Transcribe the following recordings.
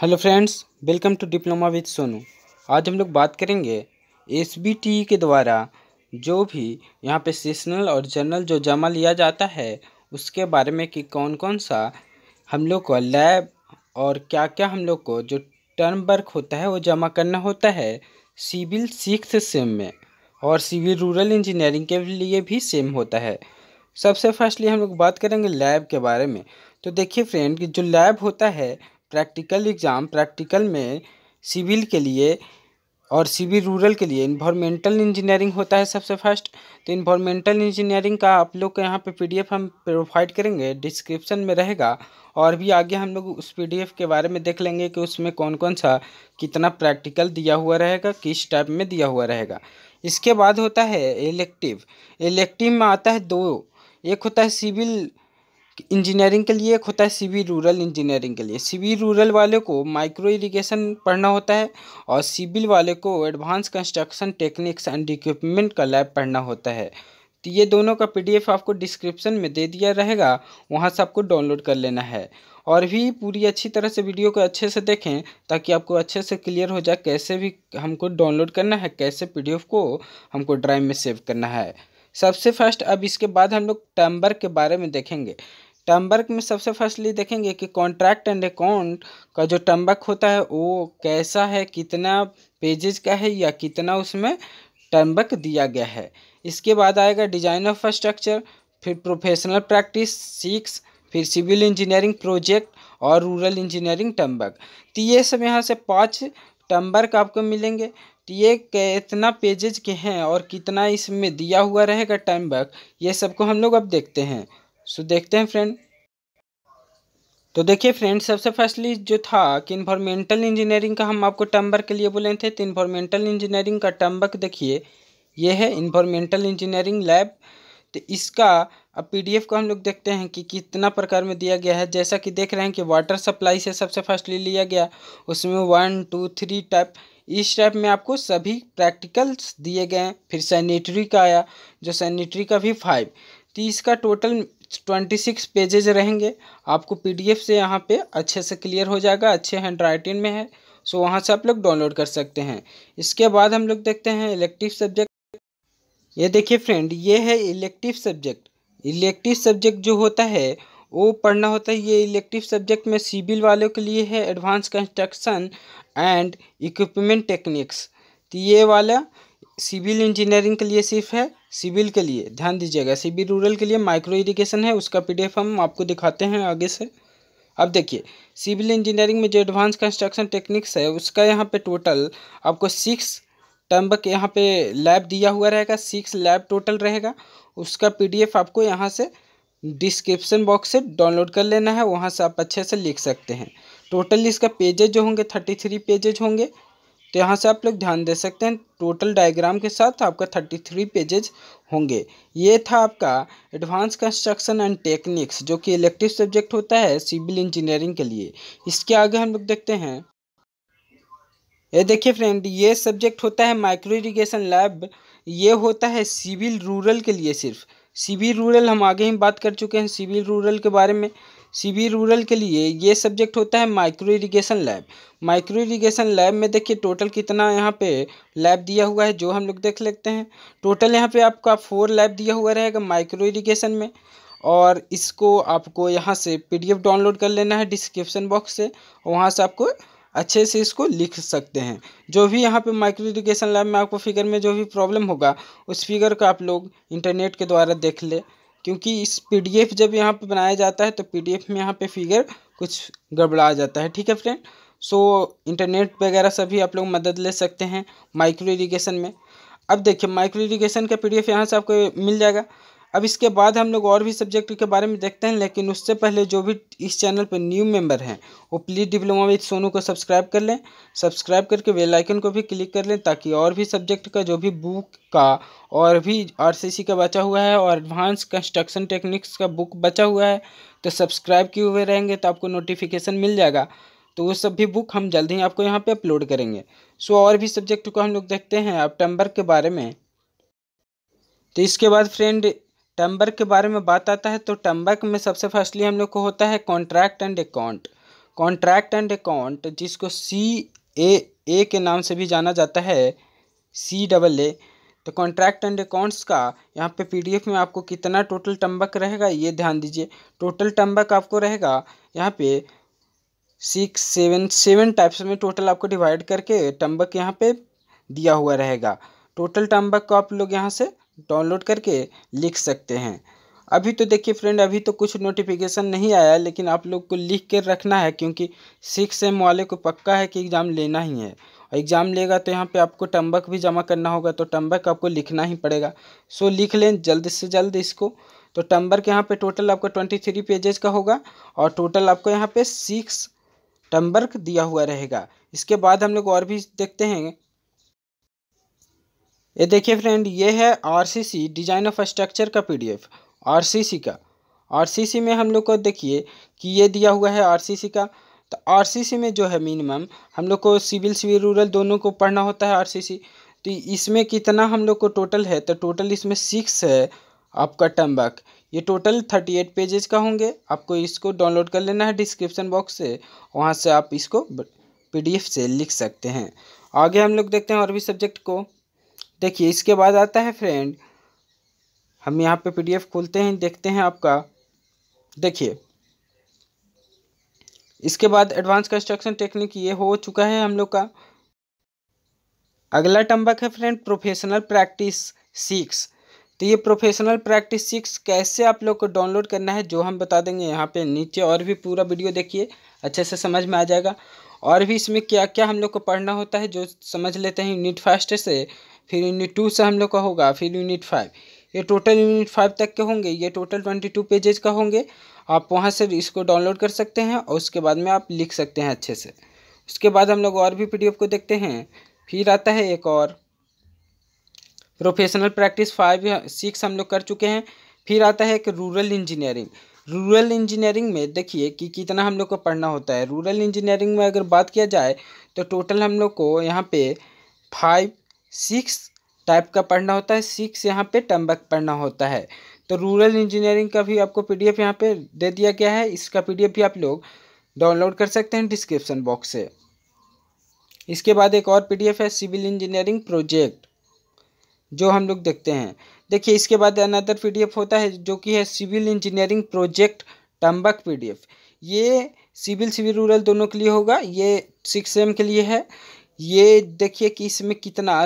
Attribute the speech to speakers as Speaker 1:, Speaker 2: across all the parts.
Speaker 1: hello friends welcome to diploma with Sonu आज हम लोग बात करेंगे एस e के द्वारा जो भी यहाँ पे सेशनल और जर्नल जो जमा लिया जाता है उसके बारे में कि कौन कौन सा हम लोग को लैब और क्या क्या हम लोग को जो टर्म वर्क होता है वो जमा करना होता है सिविल सिक्स सेम में और सिविल रूरल इंजीनियरिंग के लिए भी सेम होता है सबसे फर्स्टली हम लोग बात करेंगे लैब के बारे में तो देखिए फ्रेंड कि जो लैब होता है प्रैक्टिकल एग्ज़ाम प्रैक्टिकल में सिविल के लिए और सिविल रूरल के लिए इन्वायरमेंटल इंजीनियरिंग होता है सबसे फर्स्ट तो इन्वायरमेंटल इंजीनियरिंग का आप लोग को यहाँ पे पीडीएफ हम प्रोवाइड करेंगे डिस्क्रिप्शन में रहेगा और भी आगे हम लोग उस पीडीएफ के बारे में देख लेंगे कि उसमें कौन कौन सा कितना प्रैक्टिकल दिया हुआ रहेगा किस टाइप में दिया हुआ रहेगा इसके बाद होता है एलेक्टिव एलेक्टिव में आता है दो एक होता है सिविल इंजीनियरिंग के लिए एक होता है सिविल रूरल इंजीनियरिंग के लिए सिविल रूरल वाले को माइक्रो इरिगेशन पढ़ना होता है और सिविल वाले को advance construction techniques and equipment का लैब पढ़ना होता है तो ये दोनों का पीडीएफ आपको डिस्क्रिप्शन में दे दिया रहेगा वहाँ से आपको डाउनलोड कर लेना है और भी पूरी अच्छी तरह से वीडियो को अच्छे से देखें ताकि आपको अच्छे से क्लियर हो जाए कैसे भी हमको डाउनलोड करना है कैसे पीडीएफ को हमको ड्राइव में सेव करना है सबसे फर्स्ट अब इसके बाद हम लोग टैम्बर के बारे में देखेंगे टर्मबर्क में सबसे फर्स्टली देखेंगे कि कॉन्ट्रैक्ट एंड अकाउंट का जो टर्मबर्क होता है वो कैसा है कितना पेजेज का है या कितना उसमें टर्मबर्क दिया गया है इसके बाद आएगा डिजाइन ऑफ स्ट्रक्चर फिर प्रोफेशनल प्रैक्टिस सिक्स फिर सिविल इंजीनियरिंग प्रोजेक्ट और रूरल इंजीनियरिंग टर्मबर्क तो ये सब यहाँ से पाँच टर्मबर्क आपको मिलेंगे तो ये कितना पेजेज के हैं और कितना इसमें दिया हुआ रहेगा टर्मबर्क ये सबको हम लोग अब देखते हैं सो देखते हैं फ्रेंड तो देखिए फ्रेंड सबसे फर्स्टली जो था कि इन्वायरमेंटल इंजीनियरिंग का हम आपको टम्बर के लिए बोले थे तो इन्वायरमेंटल इंजीनियरिंग का टम्बक देखिए ये है इन्वायरमेंटल इंजीनियरिंग लैब तो इसका अब पीडीएफ को हम लोग देखते हैं कि कितना प्रकार में दिया गया है जैसा कि देख रहे हैं कि वाटर सप्लाई से सबसे फर्स्टली लिया गया उसमें वन टू थ्री टाइप इस टाइप में आपको सभी प्रैक्टिकल्स दिए गए हैं फिर सैनिटरी का आया जो सैनिटरी का भी फाइव तो इसका टोटल ट्वेंटी सिक्स पेजेज रहेंगे आपको पीडीएफ से यहाँ पे अच्छे से क्लियर हो जाएगा अच्छे हैंड राइटिंग में है सो वहाँ से आप लोग डाउनलोड कर सकते हैं इसके बाद हम लोग देखते हैं इलेक्टिव सब्जेक्ट ये देखिए फ्रेंड ये है इलेक्टिव सब्जेक्ट इलेक्टिव सब्जेक्ट जो होता है वो पढ़ना होता है ये इलेक्टिव सब्जेक्ट में सिविल वालों के लिए है advance construction and equipment techniques तो ये वाला सिविल इंजीनियरिंग के लिए सिर्फ है सिविल के लिए ध्यान दीजिएगा सिविल रूरल के लिए माइक्रो इरिगेशन है उसका पी हम आपको दिखाते हैं आगे से अब देखिए सिविल इंजीनियरिंग में जो एडवांस कंस्ट्रक्शन टेक्निक्स है उसका यहाँ पे टोटल आपको सिक्स टर्म यहाँ पे लैब दिया हुआ रहेगा सिक्स लैब टोटल रहेगा उसका पीडीएफ आपको यहाँ से डिस्क्रिप्शन बॉक्स से डाउनलोड कर लेना है वहाँ से आप अच्छे से लिख सकते हैं टोटल इसका पेजेज जो होंगे थर्टी थ्री पेजेज होंगे तो यहाँ से आप लोग ध्यान दे सकते हैं टोटल डायग्राम के साथ आपका थर्टी थ्री पेजेज होंगे ये था आपका एडवांस कंस्ट्रक्शन एंड टेक्निक्स जो कि इलेक्टिव सब्जेक्ट होता है सिविल इंजीनियरिंग के लिए इसके आगे हम लोग देखते हैं ये देखिए फ्रेंड ये सब्जेक्ट होता है माइक्रो इरीगेशन लैब ये होता है सिविल रूरल के लिए सिर्फ सिविल रूरल हम आगे ही बात कर चुके हैं सिविल रूरल के बारे में सी रूरल के लिए ये सब्जेक्ट होता है micro irrigation lab micro irrigation lab में देखिए टोटल कितना यहाँ पे लैब दिया हुआ है जो हम लोग देख लेते हैं टोटल यहाँ पे आपका फोर लैब दिया हुआ रहेगा माइक्रो इरीगेशन में और इसको आपको यहाँ से पीडीएफ डाउनलोड कर लेना है डिस्क्रिप्शन बॉक्स से वहाँ से आपको अच्छे से इसको लिख सकते हैं जो भी यहाँ पे माइक्रो इरीगेशन लैब में आपको फिगर में जो भी प्रॉब्लम होगा उस फिगर को आप लोग इंटरनेट के द्वारा देख ले क्योंकि इस पीडीएफ जब यहाँ पे बनाया जाता है तो पीडीएफ में यहाँ पे फिगर कुछ गड़बड़ा जाता है ठीक है फ्रेंड सो इंटरनेट वगैरह सभी आप लोग मदद ले सकते हैं माइक्रो इरीगेशन में अब देखिए माइक्रो इरीगेशन का पीडीएफ यहाँ से आपको मिल जाएगा अब इसके बाद हम लोग और भी सब्जेक्ट के बारे में देखते हैं लेकिन उससे पहले जो भी इस चैनल पर न्यू मेंबर हैं वो प्लीज़ डिप्लोमा विद सोनू को सब्सक्राइब कर लें सब्सक्राइब करके बेल आइकन को भी क्लिक कर लें ताकि और भी सब्जेक्ट का जो भी बुक का और भी आरसीसी का बचा हुआ है और एडवांस कंस्ट्रक्शन टेक्निक्स का बुक बचा हुआ है तो सब्सक्राइब किए हुए रहेंगे तो आपको नोटिफिकेशन मिल जाएगा तो वो सब भी बुक हम जल्द ही आपको यहाँ पर अपलोड करेंगे सो और भी सब्जेक्ट को हम लोग देखते हैं अपटम्बर के बारे में तो इसके बाद फ्रेंड टम्बर के बारे में बात आता है तो टम्बक में सबसे फर्स्टली हम लोग को होता है contract and account contract and account जिसको सी ए ए के नाम से भी जाना जाता है सी डबल ए तो कॉन्ट्रैक्ट एंड अकाउंट्स का यहाँ पे पीडीएफ में आपको कितना टोटल टम्बक रहेगा ये ध्यान दीजिए टोटल टम्बक आपको रहेगा यहाँ पे सिक्स सेवन सेवन टाइप्स में टोटल आपको डिवाइड करके टम्बक यहाँ पे दिया हुआ रहेगा टोटल टम्बक को आप लोग यहाँ से डाउनलोड करके लिख सकते हैं अभी तो देखिए फ्रेंड अभी तो कुछ नोटिफिकेशन नहीं आया लेकिन आप लोग को लिख कर रखना है क्योंकि सिक्स एम वाले को पक्का है कि एग्ज़ाम लेना ही है और एग्ज़ाम लेगा तो यहाँ पे आपको टम्बक भी जमा करना होगा तो टम्बक आपको लिखना ही पड़ेगा सो लिख लें जल्द से जल्द इसको तो टम्बर के यहाँ पे टोटल आपको ट्वेंटी थ्री पेजेज का होगा और टोटल आपको यहाँ पे सिक्स टम्बर्क दिया हुआ रहेगा इसके बाद हम लोग और भी देखते हैं ये देखिए फ्रेंड ये है आरसीसी डिजाइन ऑफ स्ट्रक्चर का पीडीएफ आरसीसी का आरसीसी में हम लोग को देखिए कि ये दिया हुआ है आरसीसी का तो आरसीसी में जो है मिनिमम हम लोग को सिविल सिविल रूरल दोनों को पढ़ना होता है आरसीसी तो इसमें कितना हम लोग को टोटल है तो टोटल इसमें सिक्स है आपका टर्म बैक ये टोटल थर्टी एट पेजेस का होंगे आपको इसको डाउनलोड कर लेना है डिस्क्रिप्शन बॉक्स से वहाँ से आप इसको पीडीएफ से लिख सकते हैं आगे हम लोग देखते हैं और भी सब्जेक्ट को देखिए इसके बाद आता है फ्रेंड हम यहाँ पे पीडीएफ खोलते हैं देखते हैं आपका देखिए इसके बाद एडवांस कंस्ट्रक्शन टेक्निक ये हो चुका है हम लोग का अगला टम्बक है फ्रेंड प्रोफेशनल प्रैक्टिस सिक्स तो ये प्रोफेशनल प्रैक्टिस सिक्स कैसे आप लोग को डाउनलोड करना है जो हम बता देंगे यहाँ पे नीचे और भी पूरा वीडियो देखिए अच्छे से समझ में आ जाएगा और भी इसमें क्या क्या हम लोग को पढ़ना होता है जो समझ लेते हैं यूनिट फर्स्ट से फिर यूनिट टू से हम लोग का होगा फिर यूनिट फाइव ये टोटल यूनिट फाइव तक के होंगे ये टोटल ट्वेंटी टू पेजेज का होंगे आप वहाँ से इसको डाउनलोड कर सकते हैं और उसके बाद में आप लिख सकते हैं अच्छे से उसके बाद हम लोग और भी पी को देखते हैं फिर आता है एक और प्रोफेशनल प्रैक्टिस फाइव सिक्स हम लोग कर चुके हैं फिर आता है एक रूरल इंजीनियरिंग रूरल इंजीनियरिंग में देखिए कि कितना हम लोग को पढ़ना होता है रूरल इंजीनियरिंग में अगर बात किया जाए तो टोटल हम लोग को यहाँ पे फाइव सिक्स टाइप का पढ़ना होता है सिक्स यहाँ पे टम्बक पढ़ना होता है तो रूरल इंजीनियरिंग का भी आपको पीडीएफ यहाँ पे दे दिया गया है इसका पीडीएफ भी आप लोग डाउनलोड कर सकते हैं डिस्क्रिप्शन बॉक्स से इसके बाद एक और पीडीएफ है सिविल इंजीनियरिंग प्रोजेक्ट जो हम लोग देखते हैं देखिए इसके बाद अनदर पी होता है जो कि है सिविल इंजीनियरिंग प्रोजेक्ट टम्बक पी ये सिविल सिविल रूरल दोनों के लिए होगा ये सिक्स एम के लिए है ये देखिए कि इसमें कितना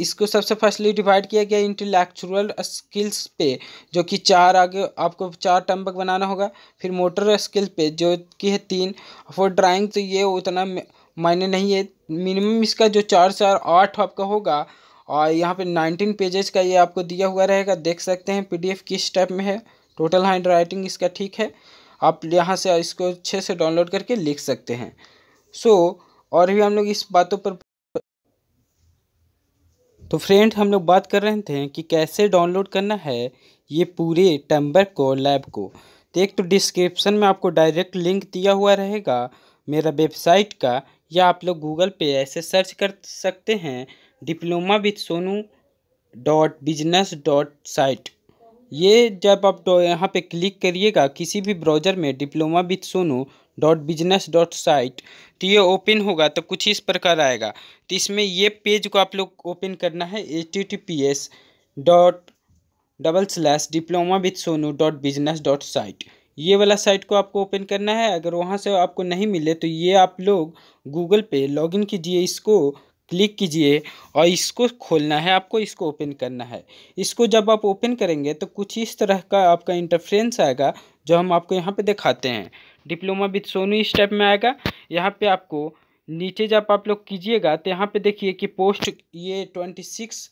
Speaker 1: इसको सबसे फर्स्टली डिवाइड किया गया इंटेलेक्चुअल स्किल्स पे जो कि चार आगे आपको चार टम्बक बनाना होगा फिर मोटर स्किल पे जो कि है तीन फॉर ड्राइंग तो ये उतना मायने नहीं है मिनिमम इसका जो चार चार आठ आपका होगा और यहाँ पे नाइनटीन पेजेस का ये आपको दिया हुआ रहेगा देख सकते हैं पी किस टाइप में है टोटल हैंड राइटिंग इसका ठीक है आप यहाँ से इसको अच्छे से डाउनलोड करके लिख सकते हैं सो so, और भी हम लोग इस बातों पर तो फ्रेंड हम लोग बात कर रहे थे कि कैसे डाउनलोड करना है ये पूरे टम्बर को लैब को तो एक तो डिस्क्रिप्शन में आपको डायरेक्ट लिंक दिया हुआ रहेगा मेरा वेबसाइट का या आप लोग गूगल पे ऐसे सर्च कर सकते हैं diploma with Sonu dot business dot site ये जब आप यहाँ पे क्लिक करिएगा किसी भी ब्राउज़र में diploma with Sonu dot business dot site तो ये ओपन होगा तो कुछ इस प्रकार आएगा तो इसमें ये पेज को आप लोग ओपन करना है H T T P S dot double slash diploma with Sonu dot business dot site ये वाला साइट को आपको ओपन करना है अगर वहाँ से आपको नहीं मिले तो ये आप लोग गूगल पे लॉगिन कीजिए इसको क्लिक कीजिए और इसको खोलना है आपको इसको ओपन करना है इसको जब आप ओपन करेंगे तो कुछ इस तरह का आपका इंटरफ्रेंस आएगा जो हम आपको यहाँ पे दिखाते हैं डिप्लोमा विथ सोनू इस टाइप में आएगा यहाँ पे आपको नीचे जब आप लोग कीजिएगा तो यहाँ पे देखिए कि पोस्ट ये ट्वेंटी सिक्स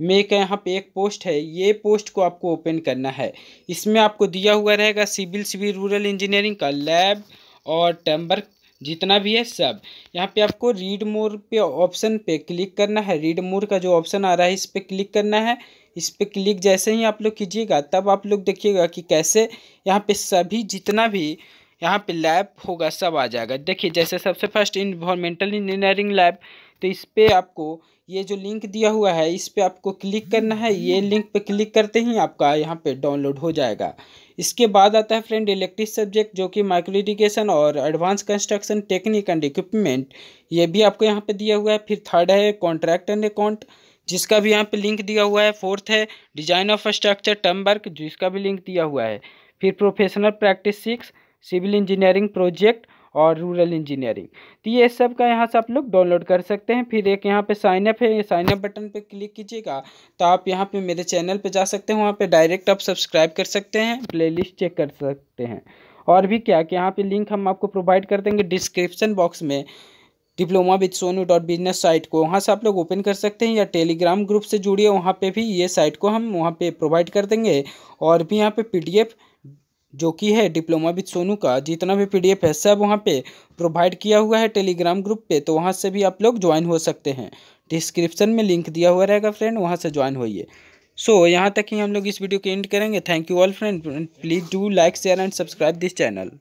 Speaker 1: में का यहाँ पे एक पोस्ट है ये पोस्ट को आपको ओपन करना है इसमें आपको दिया हुआ रहेगा सिविल सिविल रूरल इंजीनियरिंग का लैब और टेम्बर जितना भी है सब यहाँ पे आपको रीड मोर पे ऑप्शन पे क्लिक करना है रीड मोर का जो ऑप्शन आ रहा है इस पर क्लिक करना है इस पर क्लिक जैसे ही आप लोग कीजिएगा तब आप लोग देखिएगा कि कैसे यहाँ पे सभी जितना भी यहाँ पे लैब होगा सब आ जाएगा देखिए जैसे सबसे फर्स्ट इन्वामेंटल इंजीनियरिंग लैब तो इस पर आपको ये जो लिंक दिया हुआ है इस पर आपको क्लिक करना है ये लिंक पे क्लिक करते ही आपका यहाँ पे डाउनलोड हो जाएगा इसके बाद आता है फ्रेंड इलेक्ट्रिक सब्जेक्ट जो कि माइक्रोडिकेशन और advance construction technique and equipment ये भी आपको यहाँ पे दिया हुआ है फिर थर्ड है कॉन्ट्रैक्ट एंड अकाउंट जिसका भी यहाँ पर लिंक दिया हुआ है फोर्थ है design of structure term work जिसका भी लिंक दिया हुआ है फिर professional practice six civil engineering project और रूरल इंजीनियरिंग तो ये सब का यहाँ से आप लोग डाउनलोड कर सकते हैं फिर एक यहाँ पे साइनअप है ये साइनअप बटन पे क्लिक कीजिएगा तो आप यहाँ पे मेरे चैनल पे जा सकते हैं वहाँ पे डायरेक्ट आप सब्सक्राइब कर सकते हैं प्लेलिस्ट चेक कर सकते हैं और भी क्या कि यहाँ पे लिंक हम आपको प्रोवाइड कर देंगे डिस्क्रिप्शन बॉक्स में diploma with Sonu dot business site को वहाँ से आप लोग ओपन कर सकते हैं या टेलीग्राम ग्रुप से जुड़िए वहाँ पे भी ये साइट को हम वहाँ पे प्रोवाइड कर देंगे और भी यहाँ पे पीडीएफ जो कि है डिप्लोमा विद सोनू का जितना भी पीडीएफ है सब वहाँ पे प्रोवाइड किया हुआ है टेलीग्राम ग्रुप पे तो वहाँ से भी आप लोग ज्वाइन हो सकते हैं डिस्क्रिप्शन में लिंक दिया हुआ रहेगा फ्रेंड वहाँ से ज्वाइन होइए सो so, यहाँ तक ही हम लोग इस वीडियो के एंड करेंगे thank you all friend please do like share and subscribe this channel